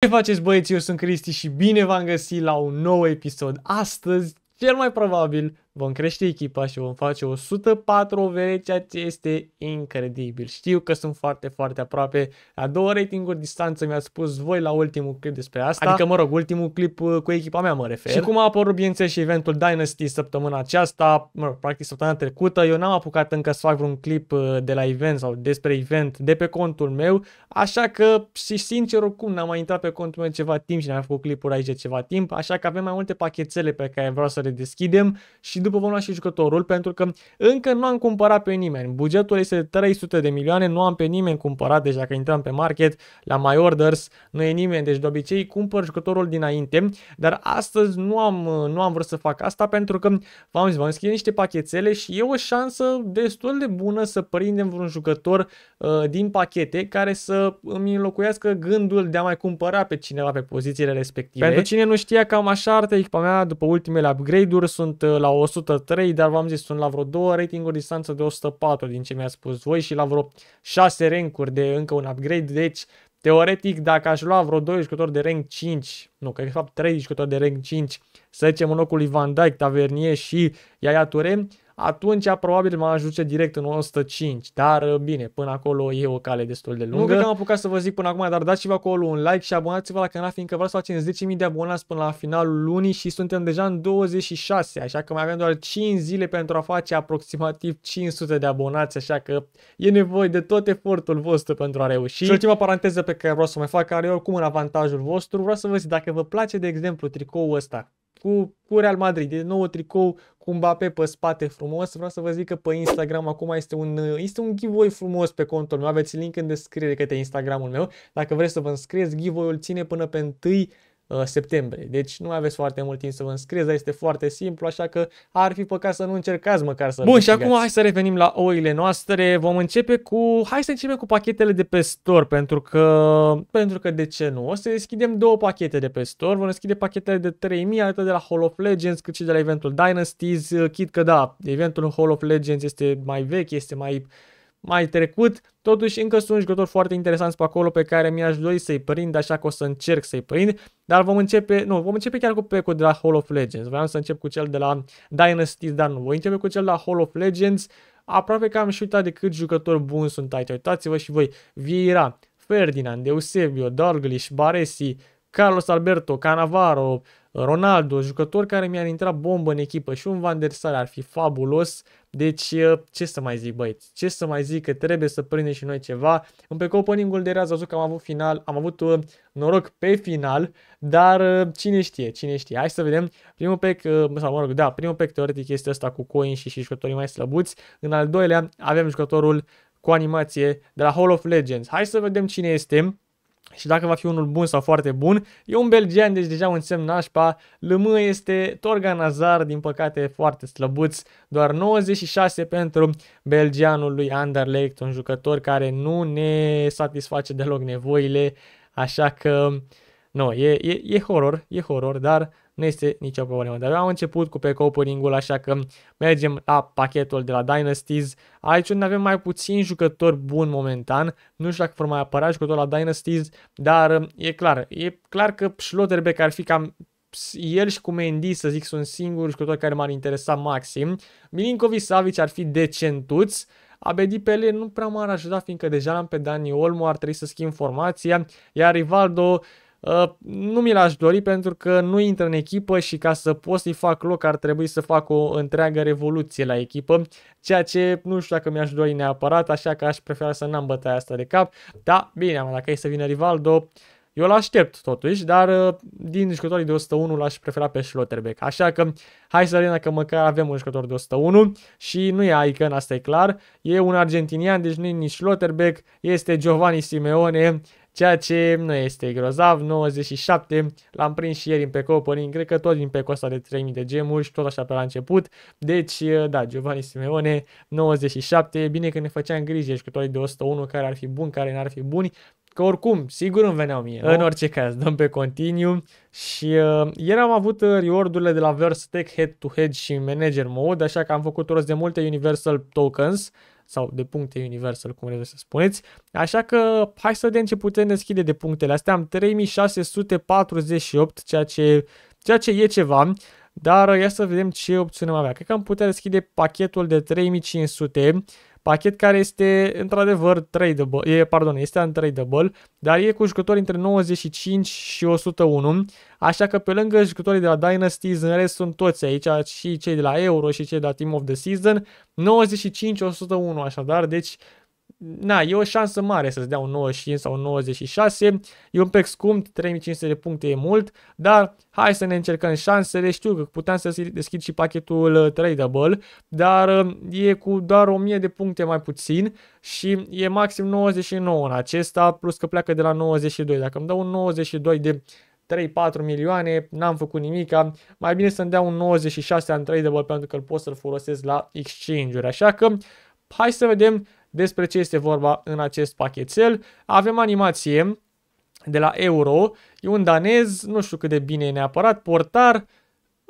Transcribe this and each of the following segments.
Ce faceți băieți? Eu sunt Cristi și bine v-am găsit la un nou episod. Astăzi, cel mai probabil, vom crește echipa și vom face 104 OVR, ceea ce este incredibil. Știu că sunt foarte, foarte aproape. La două ratinguri distanță mi-ați spus voi la ultimul clip despre asta. Adică, mă rog, ultimul clip uh, cu echipa mea mă refer. Și cum a apărut, bineînțeles, și eventul Dynasty săptămâna aceasta, mă rog, practic săptămâna trecută. Eu n-am apucat încă să fac vreun clip uh, de la event sau despre event de pe contul meu, așa că și sincer, oricum, n-am mai intrat pe contul meu ceva timp și n-am făcut clipuri aici de ceva timp, așa că avem mai multe pachetele pe care vreau să le deschidem și după vom lua și jucătorul, pentru că încă nu am cumpărat pe nimeni. Bugetul este de 300 de milioane, nu am pe nimeni cumpărat, deja deci că intrăm pe market, la my orders, nu e nimeni, deci de obicei cumpăr jucătorul dinainte, dar astăzi nu am, nu am vrut să fac asta pentru că v-am zis, v-am scris niște pachetele și e o șansă destul de bună să prindem vreun jucător uh, din pachete care să îmi înlocuiască gândul de a mai cumpăra pe cineva pe pozițiile respective. Pentru cine nu știa, cam așa arta echipa mea după ultimele upgrade-uri, sunt uh, la 100 103, dar v-am zis, sunt la vreo 2 rating distanță de 104 din ce mi-a spus voi și la vreo 6 rankuri de încă un upgrade, deci Teoretic, dacă aș lua vreo 2 jucători de rank 5, nu, că de fapt 3 jucători de rank 5, să zicem în locul lui Van Dijk, Tavernier și Iaia Turem, atunci probabil mă ajunge direct în 105. Dar uh, bine, până acolo e o cale destul de lungă. Nu cred că am apucat să vă zic până acum, dar dați-vă acolo un like și abonați-vă la canal, fiindcă vreau să facem 10.000 de abonați până la finalul lunii și suntem deja în 26, așa că mai avem doar 5 zile pentru a face aproximativ 500 de abonați, așa că e nevoie de tot efortul vostru pentru a reuși. Și ultima paranteză pe care vreau să o mai fac, care e oricum în avantajul vostru, vreau să vă zic dacă vă place, de exemplu, tricoul ăsta, cu, cu Real Madrid. E nou tricou cu Mbappé pe spate frumos. Vreau să vă zic că pe Instagram acum este un, este un giveaway frumos pe contul meu. Aveți link în descriere către Instagramul meu. Dacă vreți să vă înscrieți, giveaway-ul ține până pe 1 Uh, septembrie. Deci nu aveți foarte mult timp să vă înscrieți, dar este foarte simplu, așa că ar fi păcat să nu încercați măcar să Bun, și acum hai să revenim la oile noastre. Vom începe cu... Hai să începem cu pachetele de pe store, pentru că... Pentru că de ce nu? O să deschidem două pachete de pe store. Vom deschide pachetele de 3000, atât de la Hall of Legends, cât și de la eventul Dynasties. Chit că da, eventul Hall of Legends este mai vechi, este mai mai trecut. Totuși, încă sunt jucători foarte interesanți pe acolo pe care mi-aș dori să-i prind, așa că o să încerc să-i prind. Dar vom începe, nu, vom începe chiar cu pecul de la Hall of Legends. Vreau să încep cu cel de la Dynasty, dar nu. Voi începe cu cel de la Hall of Legends. Aproape că am și uitat de cât jucători buni sunt aici. Uitați-vă și voi. Vieira, Ferdinand, Eusebio, Dalglish, Baresi, Carlos Alberto, Canavaro, Ronaldo, jucători care mi-ar intra bombă în echipă și un Van der Sar ar fi fabulos. Deci, ce să mai zic, băieți? Ce să mai zic că trebuie să prindem și noi ceva. În pe opening de rează, că am avut final, am avut uh, noroc pe final, dar uh, cine știe, cine știe. Hai să vedem. Primul pec, uh, sau mă rog, da, primul pec teoretic este ăsta cu Coin și, și jucătorii mai slăbuți. În al doilea avem jucătorul cu animație de la Hall of Legends. Hai să vedem cine este și dacă va fi unul bun sau foarte bun. E un belgian, deci deja un semn nașpa. Lămâ este Torgan Nazar, din păcate foarte slăbuț, doar 96 pentru belgianul lui Anderlecht, un jucător care nu ne satisface deloc nevoile, așa că uh, nu, e, e, e horror, e horror, dar nu este nicio problemă. Dar am început cu pack opening-ul, așa că mergem la pachetul de la Dynasties. Aici unde avem mai puțin jucători buni momentan, nu știu dacă vor mai apărea jucători la Dynasties, dar e clar, e clar că Schlotterbeck ar fi cam el și cu Mendy, să zic, sunt singuri jucători care m-ar interesa maxim. Milinkovic Savic ar fi decentuți, Abedi Pele nu prea m-ar ajuta, fiindcă deja l-am pe Dani Olmo, ar trebui să schimb formația, iar Rivaldo Uh, nu mi l-aș dori pentru că nu intră în echipă și ca să pot să-i fac loc ar trebui să fac o întreagă revoluție la echipă, ceea ce nu știu dacă mi-aș dori neapărat, așa că aș prefera să n-am bătaia asta de cap. Da, bine, am dacă e să vină Rivaldo, eu l-aștept totuși, dar uh, din jucătorii de 101 l-aș prefera pe Schlotterbeck. Așa că hai să vedem că măcar avem un jucător de 101 și nu e Icon, asta e clar. E un argentinian, deci nu e nici Schlotterbeck, este Giovanni Simeone ceea ce nu este grozav, 97, l-am prins și ieri în pe opening, cred că tot din pe costa de 3000 de gemuri și tot așa pe la început, deci da, Giovanni Simeone, 97, bine că ne făceam cu toate de 101 care ar fi buni, care n-ar fi buni, că oricum, sigur îmi veneau mie. Nu? În orice caz, dăm pe continuu. și uh, ieri am avut uh, reward-urile de la Verse Tech Head to Head și Manager Mode, așa că am făcut rost de multe Universal Tokens, sau de puncte Universal, cum vreți să spuneți. Așa că hai să vedem ce putem deschide de punctele astea. Am 3648, ceea ce, ceea ce e ceva. Dar ia să vedem ce opțiune am avea. Cred că am putea deschide pachetul de 3500 Pachet care este într-adevăr tradable, e, pardon, este untradable, dar e cu jucători între 95 și 101, așa că pe lângă jucătorii de la Dynasties, în rest sunt toți aici, și cei de la Euro și cei de la Team of the Season, 95-101 așadar, deci na, e o șansă mare să-ți dea un 95 sau un 96, e un pic scump, 3500 de puncte e mult, dar hai să ne încercăm șansele, știu că puteam să deschid și pachetul uh, tradable, dar uh, e cu doar 1000 de puncte mai puțin și e maxim 99 în acesta, plus că pleacă de la 92, dacă îmi dau un 92 de 3-4 milioane, n-am făcut nimica, mai bine să-mi dea un 96 în tradable pentru că îl pot să-l folosesc la exchange-uri, așa că hai să vedem despre ce este vorba în acest pachetel. Avem animație de la Euro, e un danez, nu știu cât de bine e neapărat, portar,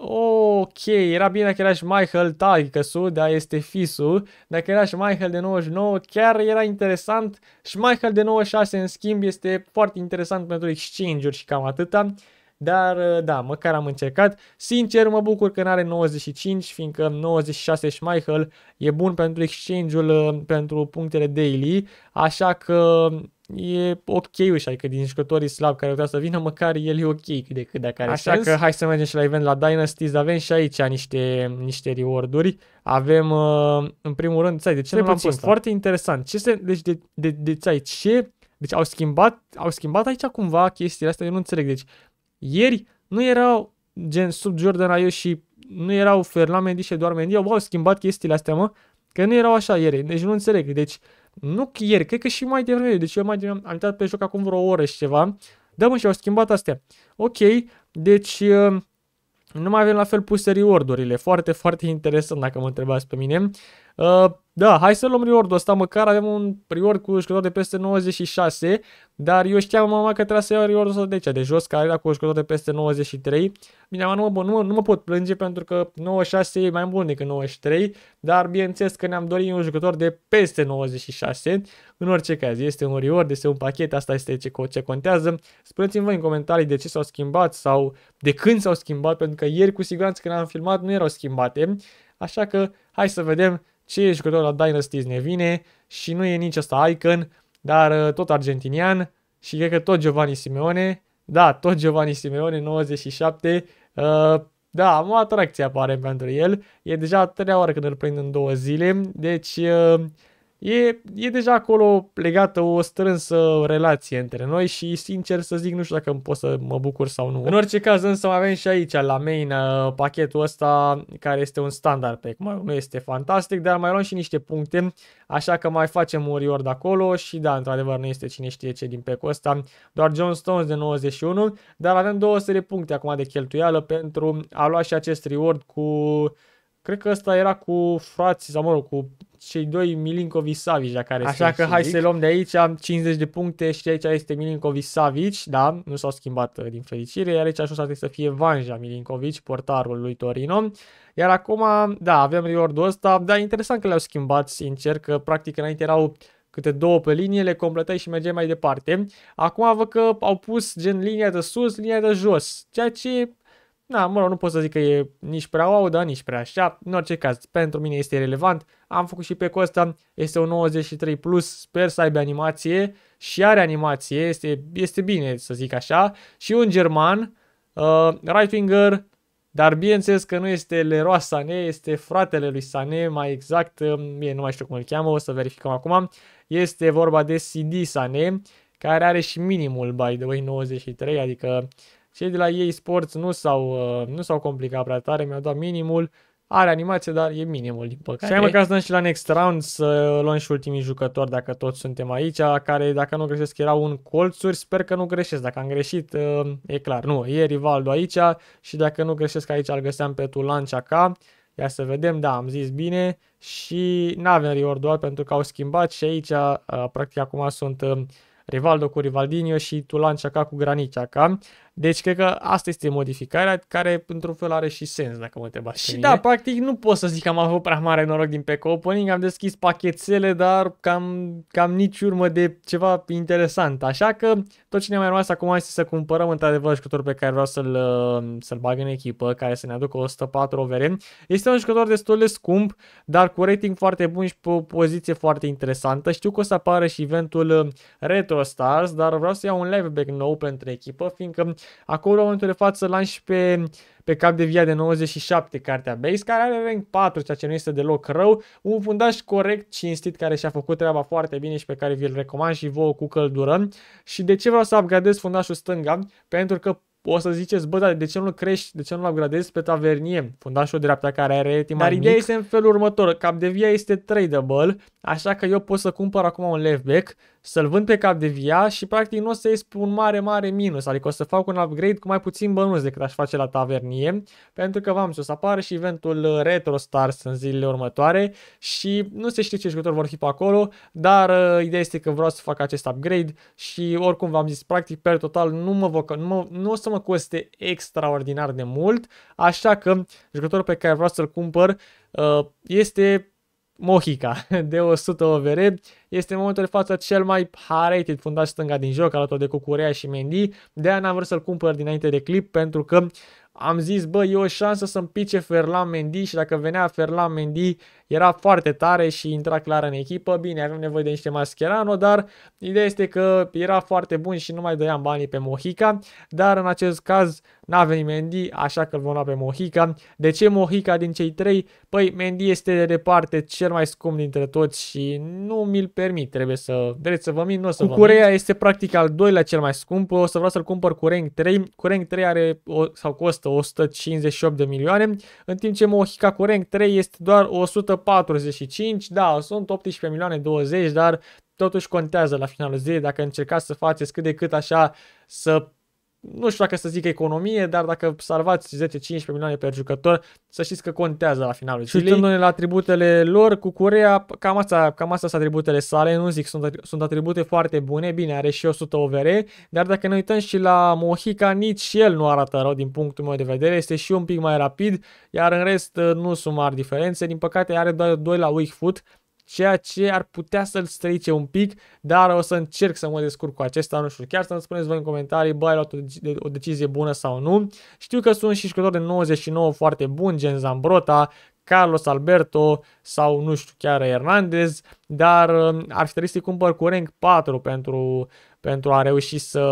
Ok, era bine dacă era și Michael Taikasu, da, este Fisu. Dacă era și Michael de 99, chiar era interesant. Și Michael de 96, în schimb, este foarte interesant pentru exchange-uri și cam atâta. Dar uh, da, măcar am încercat. Sincer, mă bucur că n-are 95, fiindcă 96 Schmeichel e bun pentru exchange-ul, uh, pentru punctele daily, așa că e ok ușa, adică din jucătorii slabi care putea să vină, măcar el e ok cât de dacă are Așa sens. că hai să mergem și la event la Dynasties, avem și aici niște, niște reward-uri. Avem, uh, în primul rând, țai, de ce nu am pus? Foarte interesant. Ce se, deci, de, de, de, țai, ce deci au schimbat, au schimbat aici cumva chestiile astea, eu nu înțeleg. Deci ieri nu erau gen sub Jordan Ayo și nu erau Ferland și doar Mendy. Au schimbat chestiile astea, mă, că nu erau așa ieri. Deci nu înțeleg. Deci nu ieri, cred că și mai devreme. Deci eu mai devreme am uitat pe joc acum vreo oră și ceva. Da, mă, și au schimbat astea. Ok, deci uh, nu mai avem la fel puse reward-urile. Foarte, foarte interesant dacă mă întrebați pe mine. Uh, da, hai să luăm reward-ul ăsta, măcar avem un reward cu jucător de peste 96, dar eu știam mama că trebuia să iau reward-ul ăsta de aici, de jos, care era cu jucător de peste 93. Bine, nu mă, nu, mă, nu mă pot plânge pentru că 96 e mai bun decât 93, dar bineînțeles că ne-am dorit un jucător de peste 96. În orice caz, este un reward, este un pachet, asta este ce, ce contează. Spuneți-mi voi în comentarii de ce s-au schimbat sau de când s-au schimbat, pentru că ieri cu siguranță când am filmat nu erau schimbate. Așa că hai să vedem ce jucător la Dynasties ne vine și nu e nici ăsta Icon, dar uh, tot argentinian și cred că tot Giovanni Simeone, da, tot Giovanni Simeone, 97, uh, da, am o atracție apare pentru el, e deja a treia oară când îl prind în două zile, deci uh, E, e deja acolo legată o strânsă relație între noi și sincer să zic nu știu dacă pot să mă bucur sau nu. În orice caz însă mai avem și aici la main uh, pachetul ăsta care este un standard pack. Mă, nu este fantastic, dar mai luăm și niște puncte, așa că mai facem un reward acolo și da, într-adevăr nu este cine știe ce din pack-ul ăsta, doar John Stones de 91, dar avem două de puncte acum de cheltuială pentru a lua și acest reward cu Cred că ăsta era cu frații sau mă rog, cu cei doi Milinkovic-Savic care Așa că hai să luăm de aici, am 50 de puncte și aici este Milinkovic-Savic, da, nu s-au schimbat uh, din fericire, iar aici așa să fie Vanja Milinkovic, portarul lui Torino. Iar acum, da, avem reward-ul ăsta, da, interesant că le-au schimbat, sincer, că practic înainte erau câte două pe linie, le completai și mergeai mai departe. Acum văd că au pus gen linia de sus, linia de jos, ceea ce Na, da, mă rog, nu pot să zic că e nici prea wow, dar nici prea așa. În orice caz, pentru mine este relevant. Am făcut și pe Costa, este un 93 plus, sper să aibă animație și are animație, este, este bine să zic așa. Și un german, uh, winger, dar bineînțeles că nu este Leroy Sané, este fratele lui Sané, mai exact, bine, um, nu mai știu cum îl cheamă, o să verificăm acum. Este vorba de CD Sané, care are și minimul, by the way, 93, adică cei de la ei Sports nu s-au, uh, nu s-au complicat prea tare, mi-au dat minimul. Are animație, dar e minimul, din păcate. Și hai măcar să dăm și la next round să luăm și ultimii jucători, dacă toți suntem aici, care, dacă nu greșesc, erau un colțuri. Sper că nu greșesc. Dacă am greșit, uh, e clar. Nu, e Rivaldo aici și dacă nu greșesc aici, îl găseam pe Tulan ca. Ia să vedem, da, am zis bine și n-avem doar pentru că au schimbat și aici, uh, practic, acum sunt Rivaldo cu Rivaldinio și Tulan ca cu granici ca. Deci cred că asta este modificarea care într-un fel are și sens dacă mă întrebați Și da, practic nu pot să zic că am avut prea mare noroc din pe opening, am deschis pachetele, dar cam, cam nici urmă de ceva interesant. Așa că tot ce ne-a mai rămas acum este să cumpărăm într-adevăr jucătorul pe care vreau să-l să bag în echipă, care să ne aducă 104 overe. Este un jucător destul de scump, dar cu rating foarte bun și pe o poziție foarte interesantă. Știu că o să apară și eventul uh, Retro Stars, dar vreau să iau un live back nou pentru echipă, fiindcă Acolo, în momentul de față, lanși pe, pe cap de via de 97 cartea Base, care are rank 4, ceea ce nu este deloc rău. Un fundaș corect, cinstit, care și-a făcut treaba foarte bine și pe care vi-l recomand și vouă cu căldură. Și de ce vreau să upgradez fundașul stânga? Pentru că o să ziceți, bă, dar de ce nu crești, de ce nu-l upgradezi pe tavernie, fundașul dreapta care are rating Dar mic. ideea este în felul următor, cap de via este tradable, așa că eu pot să cumpăr acum un left back să-l vând pe cap de via și practic nu o să ies pe un mare, mare minus, adică o să fac un upgrade cu mai puțin bănuți decât aș face la tavernie, pentru că v-am zis, o să apară și eventul Retro Stars în zilele următoare și nu se știe ce jucători vor fi pe acolo, dar uh, ideea este că vreau să fac acest upgrade și oricum v-am zis, practic pe total nu, mă voca, nu, mă, nu o să mă coste extraordinar de mult, așa că jucătorul pe care vreau să-l cumpăr uh, este Mohica de 100 OVR este în momentul de față cel mai high-rated fundaș stânga din joc alături de Cucurea și Mendy. De aia n-am vrut să-l cumpăr dinainte de clip pentru că am zis, bă, e o șansă să-mi pice Ferland Mendy și dacă venea Ferland Mendy era foarte tare și intra clar în echipă. Bine, avem nevoie de niște Mascherano, dar ideea este că era foarte bun și nu mai dăiam banii pe Mohica, dar în acest caz n-a venit Mendy, așa că îl vom lua pe Mohica. De ce Mohica din cei trei? Păi Mendy este de departe cel mai scump dintre toți și nu mi-l permit, trebuie să, Vreți să vă mint, nu o să Cucurea vă mint. este practic al doilea cel mai scump, o să vreau să-l cumpăr cu rank 3, cu rank 3 are o, sau costă 158 de milioane, în timp ce Mohica cu rank 3 este doar 100 45, da, sunt 18 milioane 20, dar totuși contează la finalul zilei dacă încercați să faceți cât de cât așa să nu știu dacă să zic economie, dar dacă salvați 10-15 milioane pe jucător, să știți că contează la finalul Și uitându-ne la atributele lor, cu Corea, cam asta, cam asta sunt atributele sale, nu zic, sunt, sunt atribute foarte bune, bine, are și 100 OVR, dar dacă ne uităm și la Mohica, nici el nu arată rău din punctul meu de vedere, este și un pic mai rapid, iar în rest nu sunt mari diferențe, din păcate are doar 2 la weak foot, ceea ce ar putea să-l strice un pic, dar o să încerc să mă descurc cu acesta, nu știu, chiar să-mi spuneți voi în comentarii, bă, ai luat deci-, o, decizie bună sau nu. Știu că sunt și jucători de 99 foarte buni, gen Zambrota, Carlos Alberto sau nu știu chiar Hernandez, dar um, ar fi trebuit să-i cumpăr cu rank 4 pentru, pentru a reuși să,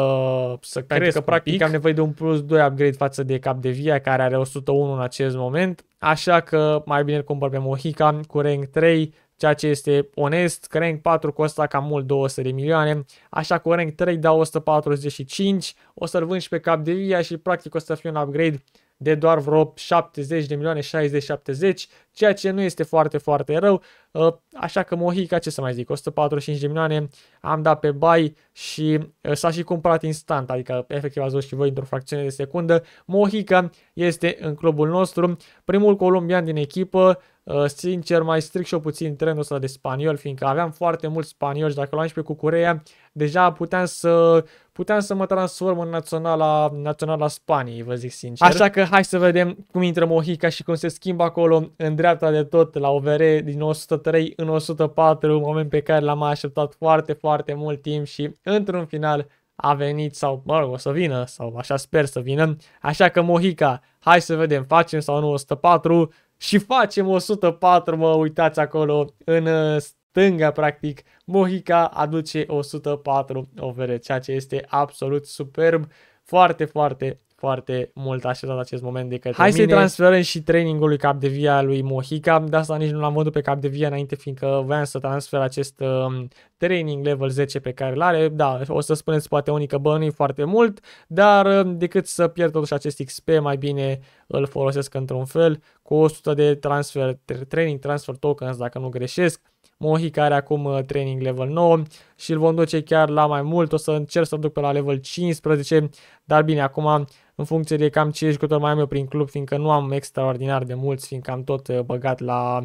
să pentru că practic pic. am nevoie de un plus 2 upgrade față de Cap de Via care are 101 în acest moment, așa că mai bine îl cumpăr pe Mohica cu rank 3 ceea ce este onest. Rank 4 costa cam mult 200 de milioane, așa că rank 3 da 145, o să-l vând și pe cap de via și practic o să fie un upgrade de doar vreo 70 de milioane, 60-70, ceea ce nu este foarte, foarte rău. Uh, așa că Mohica, ce să mai zic, 145 de milioane, am dat pe bai și uh, s-a și cumpărat instant, adică efectiv ați văzut și voi într-o fracțiune de secundă. Mohica este în clubul nostru, primul colombian din echipă, uh, sincer mai strict și o puțin trendul ăsta de spaniol, fiindcă aveam foarte mulți spanioli și dacă luam și pe Cucurea, deja puteam să, puteam să mă transform în naționala, naționala Spaniei, vă zic sincer. Așa că hai să vedem cum intră Mohica și cum se schimbă acolo în dreapta de tot la OVR din 100 3 în 104, un moment pe care l-am așteptat foarte, foarte mult timp și într-un final a venit sau, mă rog, o să vină sau așa sper să vină. Așa că Mohica, hai să vedem, facem sau nu 104 și facem 104, mă uitați acolo în uh, stânga, practic, Mohica aduce 104 overe, ceea ce este absolut superb, foarte, foarte foarte mult așteptat acest moment de către Hai mine. să-i transferăm și trainingul lui Via lui Mohica. De asta nici nu l-am văzut pe Via înainte, fiindcă voiam să transfer acest um, training level 10 pe care îl are, da, o să spuneți poate unii că bă, nu foarte mult, dar uh, decât să pierd totuși acest XP, mai bine îl folosesc într-un fel cu 100 de transfer, training transfer tokens, dacă nu greșesc, care are acum uh, training level 9 și îl vom duce chiar la mai mult, o să încerc să duc pe la level 15, dar bine, acum în funcție de cam ce jucător mai am eu prin club, fiindcă nu am extraordinar de mulți, fiindcă am tot uh, băgat la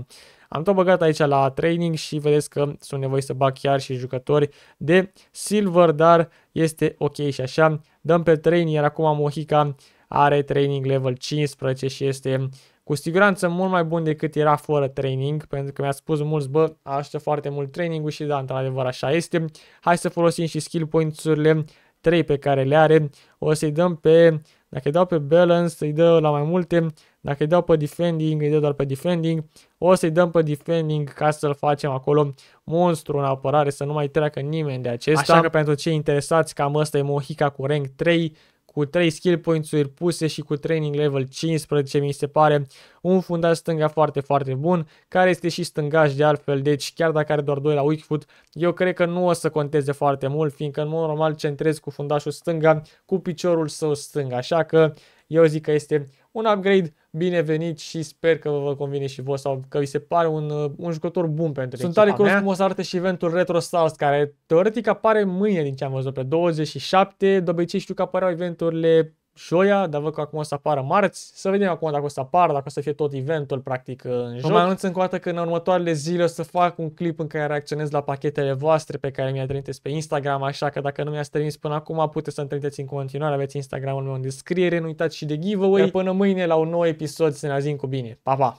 am tot băgat aici la training și vedeți că sunt nevoie să bag chiar și jucători de silver, dar este ok și așa. Dăm pe training, iar acum Mohica are training level 15 și este cu siguranță mult mai bun decât era fără training, pentru că mi-a spus mulți, bă, aștept foarte mult training-ul și da, într-adevăr așa este. Hai să folosim și skill points-urile 3 pe care le are. O să-i dăm pe, dacă îi dau pe balance, îi dă la mai multe, dacă îi dau pe defending, îi dau doar pe defending. O să-i dăm pe defending ca să-l facem acolo monstru în apărare, să nu mai treacă nimeni de acesta. Așa că pentru cei interesați, cam ăsta e Mohica cu rank 3 cu 3 skill points-uri puse și cu training level 15, mi se pare un fundaș stânga foarte, foarte bun, care este și stângaș de altfel, deci chiar dacă are doar 2 la weak foot, eu cred că nu o să conteze foarte mult, fiindcă în mod normal centrez cu fundașul stânga, cu piciorul său stâng, așa că eu zic că este un upgrade binevenit și sper că vă convine și voi sau că vi se pare un, uh, un jucător bun pentru Sunt tare curios cum o să arate și eventul Retro Stars, care teoretic apare mâine din ce am văzut pe 27. De obicei știu că apăreau eventurile șoia, dar văd că acum o să apară marți. Să vedem acum dacă o să apară, dacă o să fie tot eventul practic în joc. Vă mai anunț încă o dată că în următoarele zile o să fac un clip în care reacționez la pachetele voastre pe care mi-a trimis pe Instagram, așa că dacă nu mi-ați trimis până acum, puteți să-mi trimiteți în continuare, aveți Instagramul meu în descriere, nu uitați și de giveaway. Iar până mâine la un nou episod, să ne azim cu bine. Pa, pa!